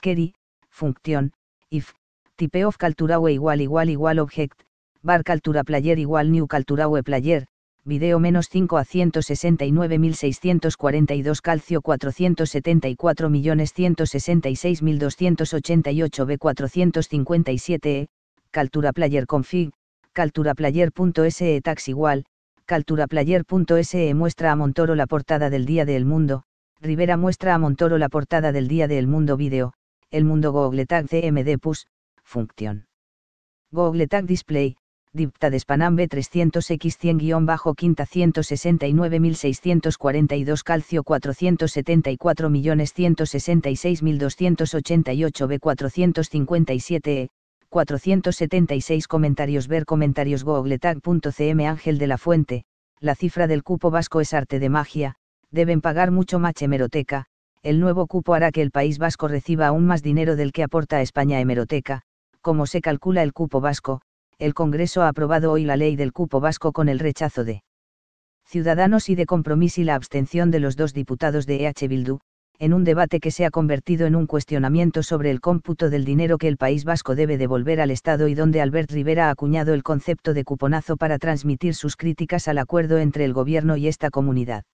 query, función, if, type of culturawe igual igual igual object, bar cultura player igual new Calturawe player, video menos 5 a 169.642 calcio 474.166.288 b 457 e, caltura player config, calturaplayer.se tax igual, calturaplayer.se muestra a Montoro la portada del Día del Mundo, Rivera muestra a Montoro la portada del Día del Mundo video, el mundo Google Tag CMD Push, función. Google Tag Display, Dipta de Spanam B300X100-Quinta 169.642 Calcio 474.166.288 B457E, 476 Comentarios Ver Comentarios Google Tag.cm Ángel de la Fuente, la cifra del cupo vasco es arte de magia, deben pagar mucho más hemeroteca, el nuevo cupo hará que el País Vasco reciba aún más dinero del que aporta España hemeroteca, como se calcula el cupo vasco, el Congreso ha aprobado hoy la ley del cupo vasco con el rechazo de Ciudadanos y de compromiso y la abstención de los dos diputados de EH Bildu, en un debate que se ha convertido en un cuestionamiento sobre el cómputo del dinero que el País Vasco debe devolver al Estado y donde Albert Rivera ha acuñado el concepto de cuponazo para transmitir sus críticas al acuerdo entre el Gobierno y esta comunidad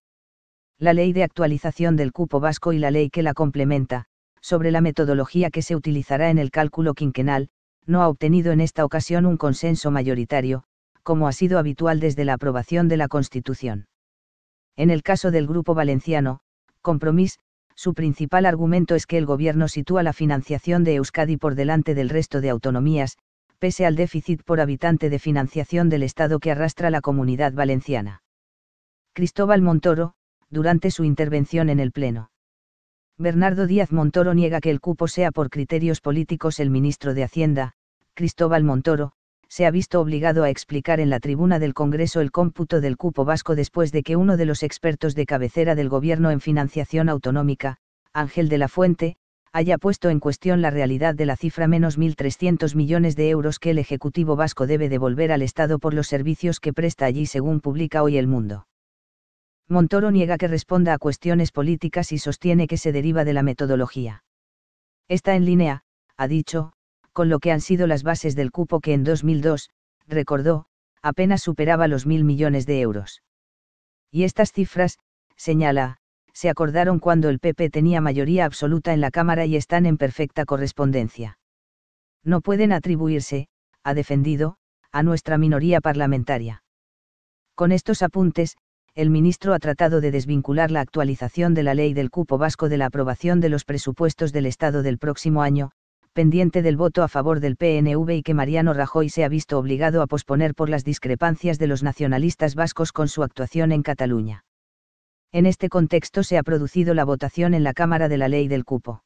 la Ley de Actualización del Cupo Vasco y la ley que la complementa, sobre la metodología que se utilizará en el cálculo quinquenal, no ha obtenido en esta ocasión un consenso mayoritario, como ha sido habitual desde la aprobación de la Constitución. En el caso del Grupo Valenciano, Compromís, su principal argumento es que el Gobierno sitúa la financiación de Euskadi por delante del resto de autonomías, pese al déficit por habitante de financiación del Estado que arrastra la comunidad valenciana. Cristóbal Montoro, durante su intervención en el Pleno. Bernardo Díaz Montoro niega que el cupo sea por criterios políticos. El ministro de Hacienda, Cristóbal Montoro, se ha visto obligado a explicar en la tribuna del Congreso el cómputo del cupo vasco después de que uno de los expertos de cabecera del Gobierno en financiación autonómica, Ángel de la Fuente, haya puesto en cuestión la realidad de la cifra menos 1.300 millones de euros que el Ejecutivo vasco debe devolver al Estado por los servicios que presta allí según publica hoy el mundo. Montoro niega que responda a cuestiones políticas y sostiene que se deriva de la metodología. Está en línea, ha dicho, con lo que han sido las bases del cupo que en 2002, recordó, apenas superaba los mil millones de euros. Y estas cifras, señala, se acordaron cuando el PP tenía mayoría absoluta en la Cámara y están en perfecta correspondencia. No pueden atribuirse, ha defendido, a nuestra minoría parlamentaria. Con estos apuntes, el ministro ha tratado de desvincular la actualización de la ley del cupo vasco de la aprobación de los presupuestos del Estado del próximo año, pendiente del voto a favor del PNV y que Mariano Rajoy se ha visto obligado a posponer por las discrepancias de los nacionalistas vascos con su actuación en Cataluña. En este contexto se ha producido la votación en la Cámara de la ley del cupo.